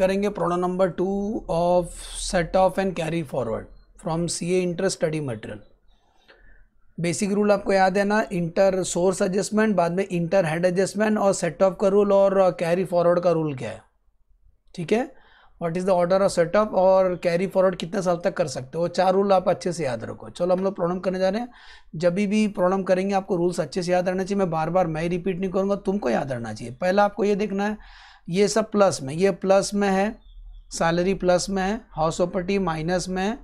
करेंगे problem number two of set off and carry forward from C A inter study material basic rule आपको याद है ना inter source adjustment बाद में इंटर हेड एडजस्टमेंट और सेट ऑफ का रूल और कैरी uh, फॉरवर्ड का रूल क्या है ठीक है what is the order of setup और कैरी फॉरवर्ड कितने साल तक कर सकते हो चार रूल आप अच्छे से याद रखो चलो हम लोग प्रॉब्लम करने जा रहे हैं जब भी प्रॉब्लम करेंगे आपको रूल्स अच्छे से याद रहना चाहिए मैं बार बार मैं रिपीट नहीं करूँगा तुमको याद रहना चाहिए पहला आपको ये देखना है ये सब प्लस में ये प्लस में है सैलरी प्लस में है हाउस प्रॉपर्टी माइनस में है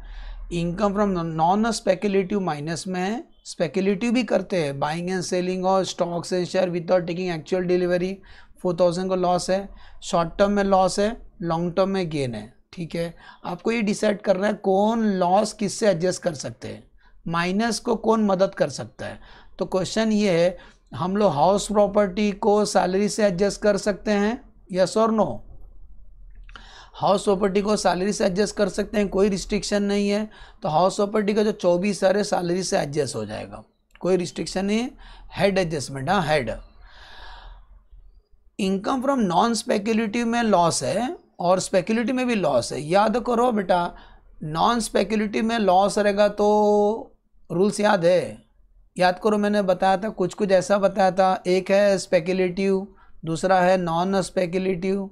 income from non speculative minus में है स्पेकुलेटिव भी करते हैं बाइंग एंड सेलिंग और stocks and share without taking actual delivery four thousand का लॉस है शॉर्ट टर्म में लॉस है लॉन्ग टर्म में गेन है ठीक है आपको ये डिसाइड करना है कौन लॉस किससे एडजस्ट कर सकते हैं माइनस को कौन मदद कर सकता है तो क्वेश्चन ये है हम लोग हाउस प्रॉपर्टी को सैलरी से एडजस्ट कर सकते हैं यस और नो हाउस प्रॉपर्टी को सैलरी से एडजस्ट कर सकते हैं कोई रिस्ट्रिक्शन नहीं है तो हाउस प्रॉपर्टी का जो चौबीस हज़ार है सैलरी से एडजस्ट हो जाएगा कोई रिस्ट्रिक्शन नहीं है हेड एडजस्टमेंट हाँ head income from non speculative में लॉस है और स्पेक्यूलेटिव में भी लॉस है याद करो बेटा नॉन स्पेक्यूलेटिव में लॉस रहेगा तो रूल्स याद है याद करो मैंने बताया था कुछ कुछ ऐसा बताया था एक है स्पेक्यूलेटिव दूसरा है नॉन स्पेकुलेटिव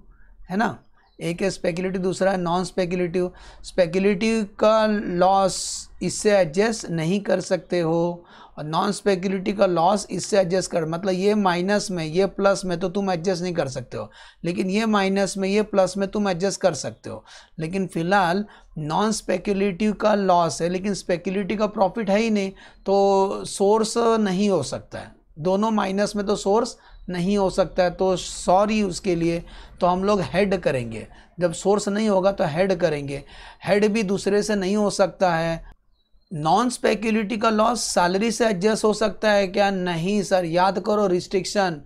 है ना एक है स्पेकुलेटिव दूसरा है नॉन स्पेकुलेटिव स्पेकुलेटिव का लॉस इससे एडजस्ट नहीं कर सकते हो और नॉन स्पेकुलेटिव का लॉस इससे एडजस्ट कर मतलब ये माइनस में ये प्लस में तो तुम एडजस्ट नहीं कर सकते हो लेकिन ये माइनस में ये प्लस में तुम एडजस्ट कर सकते हो लेकिन फ़िलहाल नॉन स्पेकुलेटिव का लॉस है लेकिन स्पेकुलेटिव का प्रॉफिट है ही नहीं तो सोर्स नहीं हो सकता है दोनों माइनस में तो सोर्स नहीं हो सकता है तो सॉरी उसके लिए तो हम लोग हेड करेंगे जब सोर्स नहीं होगा तो हेड करेंगे हेड भी दूसरे से नहीं हो सकता है नॉन स्पेक्यूलिटी का लॉस सैलरी से एडजस्ट हो सकता है क्या नहीं सर याद करो रिस्ट्रिक्शन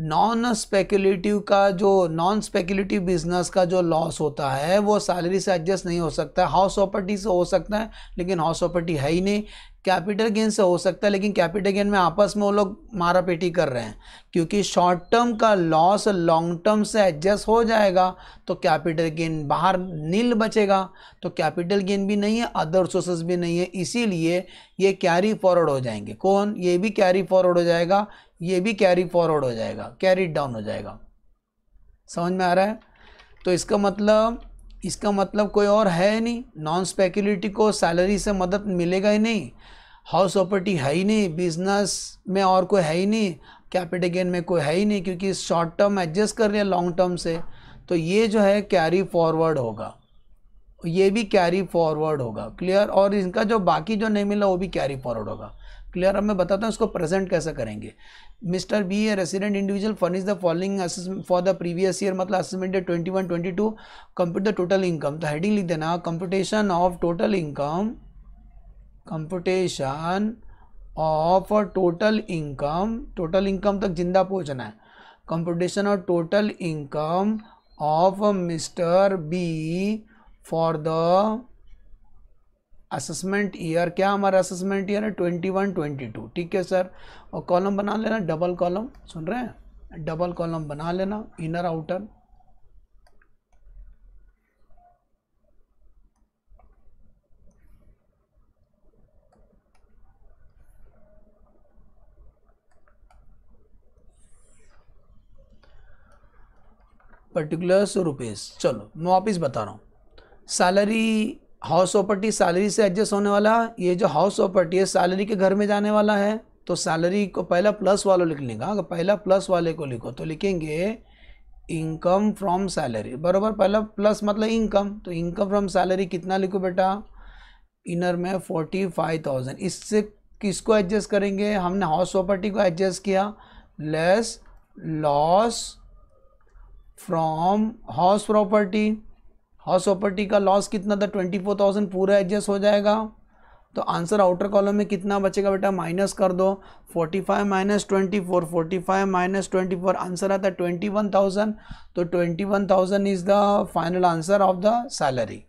नॉन स्पेक्यूलेटिव का जो नॉन स्पेक्यूलेटिव बिजनेस का जो लॉस होता है वो सैलरी से एडजस्ट नहीं हो सकता है हाउस प्रॉपर्टी से हो सकता है लेकिन हाउस प्रॉपर्टी है ही नहीं कैपिटल गेन से हो सकता है लेकिन कैपिटल गेन में आपस में वो लोग मारा पेटी कर रहे हैं क्योंकि शॉर्ट टर्म का लॉस लॉन्ग टर्म से एडजस्ट हो जाएगा तो कैपिटल गेन बाहर नील बचेगा तो कैपिटल गेन भी नहीं है अदर सोर्सेज भी नहीं है इसीलिए ये कैरी फॉरवर्ड हो जाएंगे कौन ये भी कैरी फॉरवर्ड हो जाएगा ये भी कैरी फॉरवर्ड हो जाएगा कैरी डाउन हो जाएगा समझ में आ रहा है तो इसका मतलब इसका मतलब कोई और है नहीं नॉन स्पेक्यूलिटी को सैलरी से मदद मिलेगा ही नहीं हाउस प्रॉपर्टी है ही नहीं बिजनेस में और कोई है ही नहीं कैपिटल गेन में कोई है ही नहीं क्योंकि शॉर्ट टर्म एडजस्ट कर रहे हैं लॉन्ग टर्म से तो ये जो है कैरी फॉरवर्ड होगा ये भी कैरी फॉरवर्ड होगा क्लियर और इनका जो बाकी जो नहीं मिला वो भी कैरी फॉरवर्ड होगा क्लियर अब मैं बताता हूँ इसको प्रेजेंट कैसे करेंगे mister B A resident individual furnish the following for the previous year मतलब date twenty one twenty two compute the total income तो हेडिंग लिख देना computation of total income computation of total income total income तक जिंदा पहुँचना है computation of total income of mister B for the assessment year क्या हमारा assessment year है ट्वेंटी वन ट्वेंटी टू ठीक है सर और कॉलम बना लेना डबल कॉलम सुन रहे हैं डबल कॉलम बना लेना इनर आउटर पर्टिकुलर्स रुपीज़ चलो मैं वापिस बता रहा हूँ सैलरी हाउस प्रॉपर्टी सैलरी से एडजस्ट होने वाला ये जो हाउस प्रॉपर्टी है सैलरी के घर में जाने वाला है तो सैलरी को पहला प्लस वालों लिख लेंगे अगर पहला प्लस वाले को लिखो तो लिखेंगे इनकम फ्रॉम सैलरी बराबर पहला प्लस मतलब इनकम तो इनकम फ्रॉम सैलरी कितना लिखो बेटा इनर में फोर्टी फाइव थाउजेंड इससे किसको एडजस्ट करेंगे हमने हाउस प्रॉपर्टी को एडजस्ट किया less loss from house property house property का लॉस कितना था ट्वेंटी फोर थाउजेंड पूरा एडजस्ट हो जाएगा तो आंसर आउटर कॉलम में कितना बचेगा बेटा माइनस कर दो forty five minus twenty four forty five minus twenty four answer आता है ट्वेंटी वन थाउजेंड तो twenty one thousand is the final answer of the salary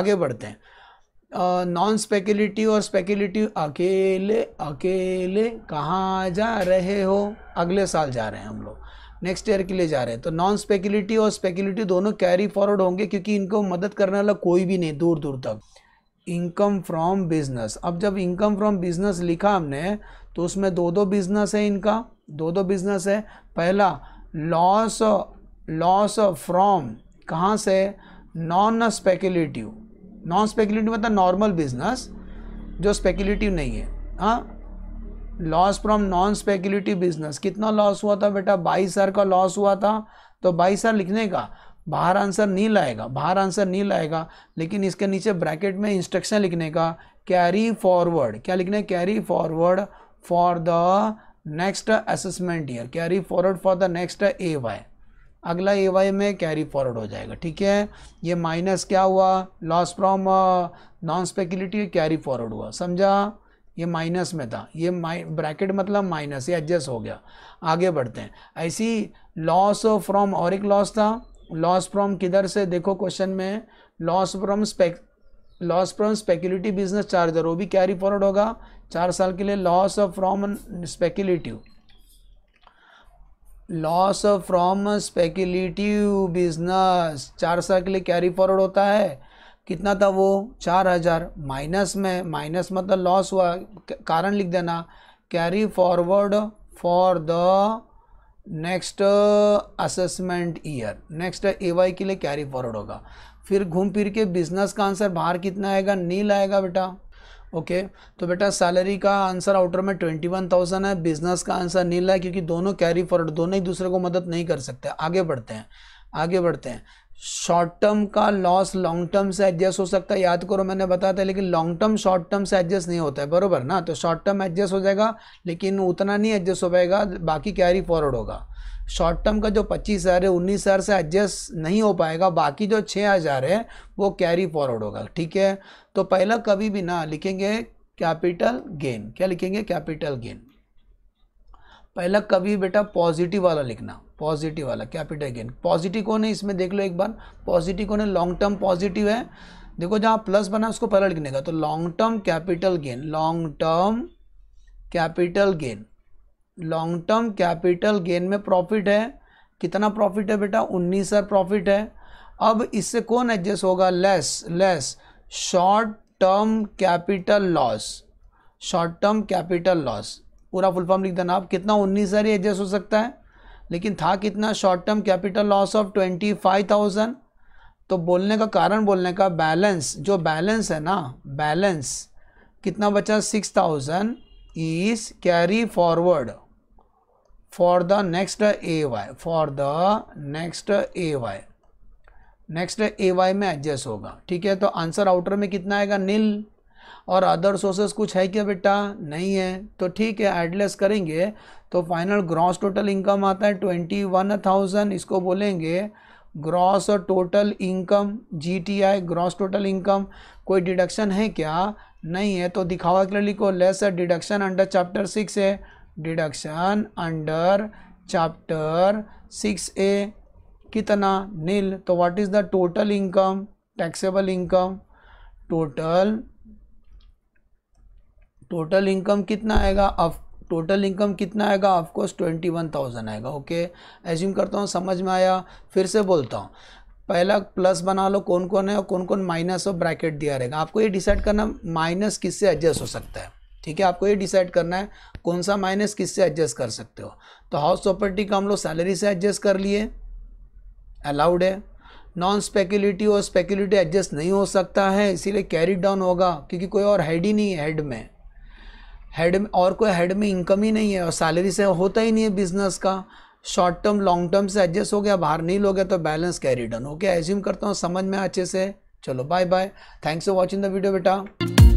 आगे बढ़ते हैं नॉन स्पेकुलेटिव और स्पेकुलेटिव अकेले अकेले कहाँ जा रहे हो अगले साल जा रहे हैं हम लोग नेक्स्ट ईयर के लिए जा रहे हैं तो नॉन स्पेक्युलेटिव और स्पेक्युलेटिव दोनों कैरी फॉरवर्ड होंगे क्योंकि इनको मदद करने वाला कोई भी नहीं दूर दूर तक इनकम फ्रॉम बिजनेस अब जब इनकम फ्रॉम बिजनेस लिखा हमने तो उसमें दो दो बिजनेस है इनका दो दो बिजनेस है पहला लॉस लॉस फ्रॉम कहाँ से नॉन स्पेक्युलेटिव नॉन स्पेक्युलेटिव मतलब नॉर्मल बिजनेस जो स्पेक्युलेटिव नहीं है हाँ loss from non speculative business कितना लॉस हुआ था बेटा बाईस हज़ार का लॉस हुआ था तो बाईस हज़ार लिखने का बाहर आंसर नहीं लाएगा बाहर आंसर नहीं लाएगा लेकिन इसके नीचे ब्रैकेट में इंस्ट्रक्शन लिखने का कैरी फॉरवर्ड क्या लिखने carry forward for the next assessment year carry forward for the next A Y अगला ए वाई में कैरी फॉरवर्ड हो जाएगा ठीक है ये माइनस क्या हुआ loss from non speculative carry forward हुआ समझा ये माइनस में था ये ब्रैकेट मतलब माइनस ये एडजस्ट हो गया आगे बढ़ते हैं ऐसी लॉस फ्रॉम और एक लॉस था लॉस फ्रॉम किधर से देखो क्वेश्चन में loss from spec loss from speculative business चार्जर वो भी कैरी फॉरवर्ड होगा चार साल के लिए loss from speculative loss from speculative business चार साल के लिए कैरी फॉरवर्ड होता है कितना था वो चार हज़ार माइनस में माइनस मतलब लॉस हुआ कारण लिख देना carry forward for the next assessment year next A Y के लिए कैरी फॉरवर्ड होगा फिर घूम फिर के बिजनेस का आंसर बाहर कितना आएगा नील आएगा बेटा ओके okay, तो बेटा सैलरी का आंसर आउटर में ट्वेंटी वन थाउजेंड है बिजनेस का आंसर नील है क्योंकि दोनों कैरी फॉरवर्ड दोनों एक दूसरे को मदद नहीं कर सकते आगे बढ़ते हैं आगे बढ़ते हैं शॉर्ट टर्म का लॉस लॉन्ग टर्म से एडजस्ट हो सकता है याद करो मैंने बताया था लेकिन लॉन्ग टर्म शॉर्ट टर्म से एडजस्ट नहीं होता है बरोबर ना तो शॉर्ट टर्म एडजस्ट हो जाएगा लेकिन उतना नहीं एडजस्ट हो पाएगा बाकी कैरी फॉरवर्ड होगा शॉर्ट टर्म का जो पच्चीस हज़ार है उन्नीस हज़ार से एडजस्ट नहीं हो पाएगा बाकी जो छः हज़ार है वो कैरी फॉरवर्ड होगा ठीक है तो पहला कभी भी ना लिखेंगे कैपिटल गेन क्या लिखेंगे कैपिटल गेन पहला कभी बेटा पॉजिटिव वाला लिखना पॉजिटिव वाला कैपिटल गेन पॉजिटिव कौन है इसमें देख लो एक बार पॉजिटिव कौन है लॉन्ग टर्म पॉजिटिव है देखो जहाँ प्लस बना उसको पहला लिखने का तो long term capital gain long term capital gain long term capital gain में प्रॉफिट है कितना प्रॉफिट है बेटा उन्नीस हज़ार प्रॉफिट है अब इससे कौन एडजस्ट होगा less less short term capital loss short term capital loss पूरा फुल फॉर्म लिख देना आप कितना उन्नीस हज़ार एडजस्ट हो सकता है लेकिन था कितना short term capital loss of twenty five thousand तो बोलने का कारण बोलने का बैलेंस जो बैलेंस है ना बैलेंस कितना बचा six thousand is carry forward for the next A Y for the next A Y next A Y में एडजस्ट होगा ठीक है तो आंसर आउटर में कितना आएगा नील और अदर सोर्सेस कुछ है क्या बेटा नहीं है तो ठीक है एडलेस करेंगे तो फाइनल ग्रॉस टोटल इनकम आता है ट्वेंटी वन थाउजेंड इसको बोलेंगे gross total income GTI gross total income कोई डिडक्शन है क्या नहीं है तो दिखावा के लिए लिखो less deduction under chapter six है deduction under chapter six A कितना नील तो what is the total income taxable income total total income कितना आएगा अफ टोटल इनकम कितना आएगा ऑफकोर्स ट्वेंटी वन थाउजेंड आएगा ओके एज्यूम करता हूँ समझ में आया फिर से बोलता हूँ पहला प्लस बना लो कौन कौन है और कौन कौन माइनस और ब्रैकेट दिया रहेगा आपको ये डिसाइड करना माइनस किससे एडजस्ट हो सकता है ठीक है आपको ये डिसाइड करना है कौन सा माइनस किससे एडजस्ट कर सकते हो तो हाउस प्रॉपर्टी का हम लोग सैलरी से एडजस्ट कर लिए अलाउड है नॉन स्पेक्यूलिटी और स्पेक्यूलिटी एडजस्ट नहीं हो सकता है इसीलिए कैरी डाउन होगा क्योंकि कोई और हेड ही नहीं है हेड में हेड में और कोई हेड में इनकम ही नहीं है और सैलरी से होता ही नहीं है बिजनेस का शॉर्ट टर्म लॉन्ग टर्म से एडजस्ट हो गया बाहर नहीं लोगे तो बैलेंस क्या रिटर्न ओके एज्यूम करता हूँ समझ में अच्छे से चलो bye bye thanks for watching the video बेटा